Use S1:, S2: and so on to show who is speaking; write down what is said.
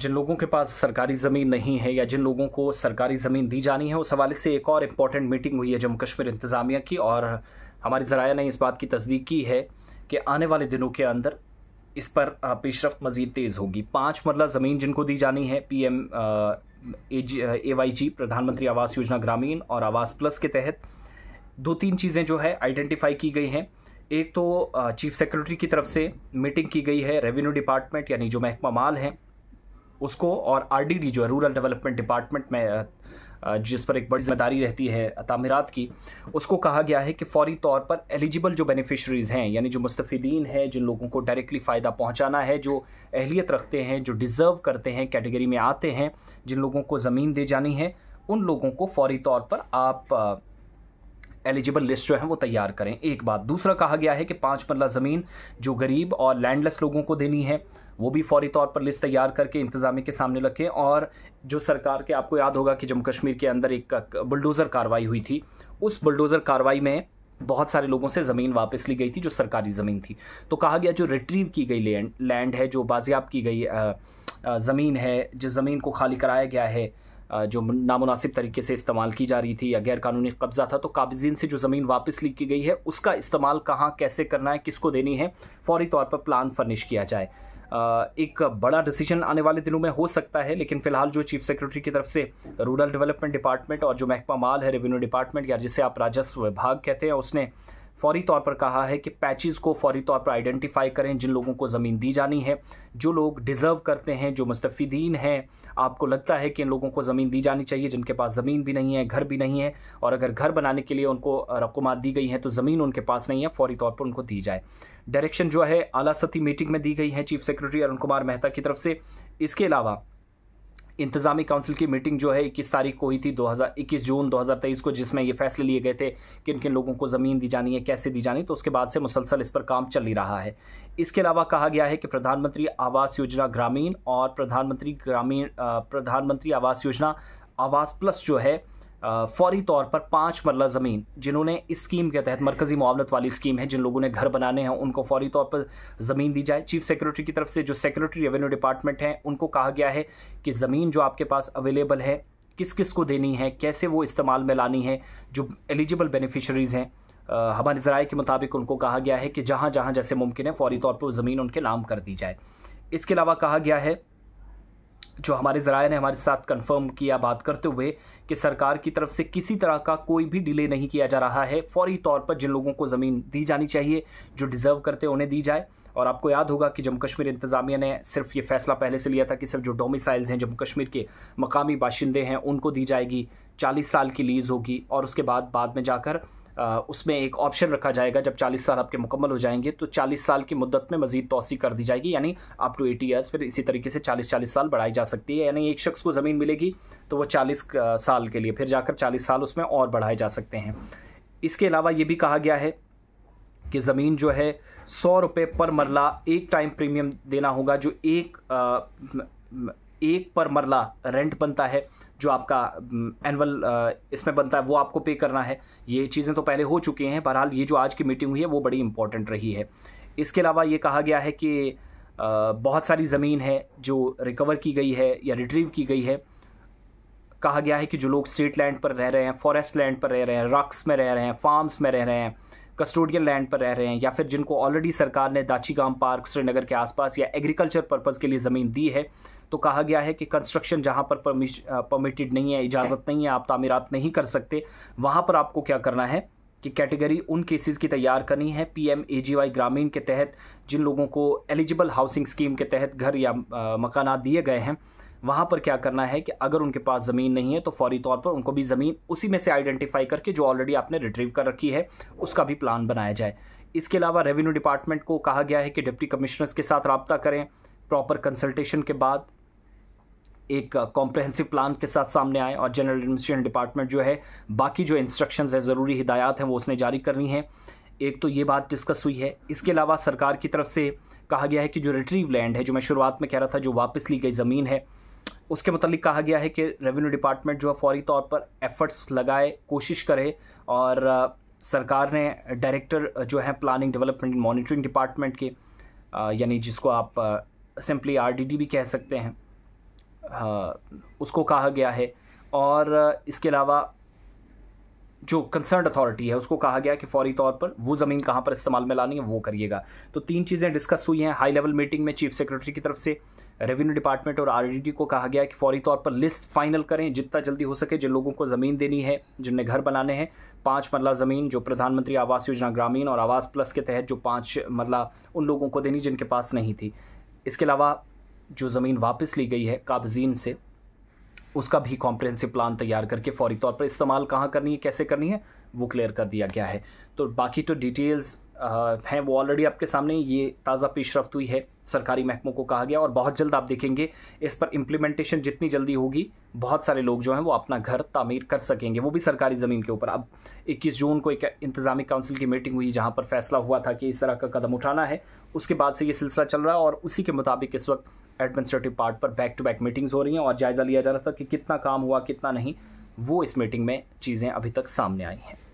S1: जिन लोगों के पास सरकारी ज़मीन नहीं है या जिन लोगों को सरकारी ज़मीन दी जानी है उस हवाले से एक और इम्पॉर्टेंट मीटिंग हुई है जम्मू कश्मीर इंतज़ामिया की और हमारे ज़राया ने इस बात की तस्दीक की है कि आने वाले दिनों के अंदर इस पर पेशरफ मज़ीद तेज़ होगी पाँच मरला ज़मीन जिनको दी जानी है P M A Y G प्रधानमंत्री आवास योजना ग्रामीण और आवास प्लस के तहत दो तीन चीज़ें जो है आइडेंटिफाई की गई हैं एक तो चीफ सेक्रेटरी की तरफ से मीटिंग की गई है रेवेन्यू डिपार्टमेंट यानी जो महकमा माल हैं उसको और आर जो है रूरल डेवलपमेंट डिपार्टमेंट में जिस पर एक बड़ी जिम्मेदारी रहती है तमीरत की उसको कहा गया है कि फौरी तौर पर एलिजिबल जो बेनिफिशरीज़ हैं यानी जो मुस्तफ़ीन हैं जिन लोगों को डायरेक्टली फ़ायदा पहुंचाना है जो अहलियत रखते हैं जो डिज़र्व करते हैं कैटेगरी में आते हैं जिन लोगों को ज़मीन दे जानी है उन लोगों को फौरी तौर पर आप एलिजिबल लिस्ट जो है वो तैयार करें एक बात दूसरा कहा गया है कि पाँच मरला ज़मीन जो गरीब और लैंडलेस लोगों को देनी है वो भी फौरी तौर पर लिस्ट तैयार करके इंतजामी के सामने रखें और जो सरकार के आपको याद होगा कि जम्मू कश्मीर के अंदर एक बुलडोज़र कार्रवाई हुई थी उस बुलडोज़र कार्रवाई में बहुत सारे लोगों से ज़मीन वापस ली गई थी जो सरकारी ज़मीन थी तो कहा गया जो रिट्रीव की गई लैंड लैंड है जो बाजियाब की गई ज़मीन है जिस ज़मीन को खाली कराया गया है जो नामनासिब तरीके से इस्तेमाल की जा रही थी या गैरकानूनी कब्ज़ा था तो काबिजीन से जो ज़मीन वापस ली की गई है उसका इस्तेमाल कहाँ कैसे करना है किसको देनी है फौरी तौर पर प्लान फर्निश किया जाए एक बड़ा डिसीजन आने वाले दिनों में हो सकता है लेकिन फिलहाल जो चीफ सेक्रेटरी की तरफ से रूरल डेवलपमेंट डिपार्टमेंट और जो महकमा माल है रेवेन्यू डिपार्टमेंट या जिसे आप राजस्व विभाग कहते हैं उसने फौरी तौर पर कहा है कि पैचेस को फौरी तौर पर आइडेंटिफाई करें जिन लोगों को ज़मीन दी जानी है जो लोग डिज़र्व करते हैं जो मुस्तफ़ीन हैं आपको लगता है कि इन लोगों को ज़मीन दी जानी चाहिए जिनके पास ज़मीन भी नहीं है घर भी नहीं है और अगर घर बनाने के लिए उनको रकूमात दी गई हैं तो ज़मीन उनके पास नहीं है फौरी तौर पर उनको दी जाए डायरेक्शन जो है आला सती मीटिंग में दी गई है चीफ सेक्रेटरी अरुण कुमार मेहता की तरफ से इसके अलावा इंतजामी काउंसिल की मीटिंग जो है इक्कीस तारीख को हुई थी 2021 जून 2023 को जिसमें ये फैसले लिए गए थे किन किन लोगों को ज़मीन दी जानी है कैसे दी जानी तो उसके बाद से मुसलसल इस पर काम चल ही रहा है इसके अलावा कहा गया है कि प्रधानमंत्री आवास योजना ग्रामीण और प्रधानमंत्री ग्रामीण प्रधानमंत्री आवास योजना आवास प्लस जो है फौरी तौर पर पाँच मरला ज़मीन जिन्होंने इस स्कीम के तहत मरकज़ी मामलत वाली स्कीम है जिन लोगों ने घर बनाने हैं उनको फौरी तौर पर ज़मीन दी जाए चीफ सेक्रेटरी की तरफ से जो सेक्रेटरी रेवेन्यू डिपार्टमेंट हैं उनको कहा गया है कि ज़मीन जो आपके पास अवेलेबल है किस किस को देनी है कैसे वो इस्तेमाल में लानी है जो एलिजिबल बेनिफिशरीज़ हैं हमारे ज़राए के मुताबिक उनको कहा गया है कि जहाँ जहाँ जैसे मुमकिन है फौरी तौर पर ज़मीन उनके नाम कर दी जाए इसके अलावा कहा गया है जो हमारे ज़राए ने हमारे साथ कंफर्म किया बात करते हुए कि सरकार की तरफ से किसी तरह का कोई भी डिले नहीं किया जा रहा है फौरी तौर पर जिन लोगों को ज़मीन दी जानी चाहिए जो डिज़र्व करते हैं उन्हें दी जाए और आपको याद होगा कि जम्मू कश्मीर इंतज़ामिया ने सिर्फ ये फैसला पहले से लिया था कि सिर्फ जो डोमिसाइल्स हैं जम्मू कश्मीर के मकामी बाशिंदे हैं उनको दी जाएगी चालीस साल की लीज़ होगी और उसके बाद बाद में जाकर उसमें एक ऑप्शन रखा जाएगा जब 40 साल आपके मुकम्मल हो जाएंगे तो 40 साल की मुद्दत में मजीद तोसी कर दी जाएगी यानी अप टू एटी ईयर्स फिर इसी तरीके से 40 40 साल बढ़ाई जा सकती है यानी एक शख्स को ज़मीन मिलेगी तो वो 40 साल के लिए फिर जाकर 40 साल उसमें और बढ़ाए जा सकते हैं इसके अलावा ये भी कहा गया है कि ज़मीन जो है सौ रुपये पर मरला एक टाइम प्रीमियम देना होगा जो एक आ, एक पर मरला रेंट बनता है जो आपका एनुअल इसमें बनता है वो आपको पे करना है ये चीज़ें तो पहले हो चुकी हैं बहरहाल ये जो आज की मीटिंग हुई है वो बड़ी इंपॉर्टेंट रही है इसके अलावा ये कहा गया है कि बहुत सारी ज़मीन है जो रिकवर की गई है या रिट्रीव की गई है कहा गया है कि जो लोग स्टेट लैंड पर रह रहे हैं फॉरेस्ट लैंड पर रह रहे हैं रक्स में रह रहे हैं फार्म्स में रह रहे हैं कस्टोडियन लैंड पर रह रहे हैं या फिर जिनको ऑलरेडी सरकार ने दाची गांव पार्क श्रीनगर के आसपास या एग्रीकल्चर पर्पज़ के लिए ज़मीन दी है तो कहा गया है कि कंस्ट्रक्शन जहाँ पर परमिटेड नहीं है इजाज़त नहीं है आप तमीरत नहीं कर सकते वहाँ पर आपको क्या करना है कि कैटेगरी उन केसेस की तैयार करनी है पीएम एजीवाई ग्रामीण के तहत जिन लोगों को एलिजिबल हाउसिंग स्कीम के तहत घर या मकाना दिए गए हैं वहाँ पर क्या करना है कि अगर उनके पास ज़मीन नहीं है तो फौरी तौर पर उनको भी ज़मीन उसी में से आइडेंटिफाई करके जो ऑलरेडी आपने रिट्रीव कर रखी है उसका भी प्लान बनाया जाए इसके अलावा रेवेन्यू डिपार्टमेंट को कहा गया है कि डिप्टी कमिश्नर्स के साथ रबता करें प्रॉपर कंसल्टेशन के बाद एक कॉम्प्रहेंसिव uh, प्लान के साथ सामने आए और जनरल एडमिनिस्ट्रेशन डिपार्टमेंट जो है बाकी जो इंस्ट्रक्शंस है ज़रूरी हिदायत हैं वो उसने जारी करनी है एक तो ये बात डिस्कस हुई है इसके अलावा सरकार की तरफ से कहा गया है कि जो रिट्रीव लैंड है जो मैं शुरुआत में कह रहा था जो वापस ली गई ज़मीन है उसके मतलब कहा गया है कि रेवेन्यू डिपार्टमेंट जो है फौरी तौर पर एफर्ट्स लगाए कोशिश करे और सरकार ने डायरेक्टर जो है planning development and monitoring department के यानी जिसको आप सिंपली आर भी कह सकते हैं उसको कहा गया है और इसके अलावा जो कंसर्न अथॉरिटी है उसको कहा गया कि फौरी तौर पर वो ज़मीन कहाँ पर इस्तेमाल में लानी है वो करिएगा तो तीन चीज़ें डिस्कस हुई हैं हाई लेवल मीटिंग में चीफ सेक्रेटरी की तरफ से रेवेन्यू डिपार्टमेंट और आरडीटी e को कहा गया कि फौरी तौर पर लिस्ट फाइनल करें जितना जल्दी हो सके जिन लोगों को ज़मीन देनी है जिनने घर बनाने हैं पाँच मरला ज़मीन जो प्रधानमंत्री आवास योजना ग्रामीण और आवास प्लस के तहत जो पाँच मरला उन लोगों को देनी जिनके पास नहीं थी इसके अलावा जो ज़मीन वापस ली गई है काबजीन से उसका भी कॉम्प्रहेंसिव प्लान तैयार करके फौरी तौर पर इस्तेमाल कहाँ करनी है कैसे करनी है वो क्लियर कर दिया गया है तो बाकी तो डिटेल्स हैं वो ऑलरेडी आपके सामने ये ताज़ा पेशरफ हुई है सरकारी महकमों को कहा गया और बहुत जल्द आप देखेंगे इस पर इम्प्लीमेंटेशन जितनी जल्दी होगी बहुत सारे लोग जो हैं वो अपना घर तामीर कर सकेंगे वो भी सरकारी ज़मीन के ऊपर अब 21 जून को एक इंतजामी काउंसिल की मीटिंग हुई जहाँ पर फैसला हुआ था कि इस तरह का कदम उठाना है उसके बाद से ये सिलसिला चल रहा है और उसी के मुताबिक इस वक्त एडमिनिस्ट्रेटिव पार्ट पर बैक टू बैक मीटिंग्स हो रही हैं और जायज़ा लिया जा रहा था कि कितना काम हुआ कितना नहीं वो इस मीटिंग में चीज़ें अभी तक सामने आई हैं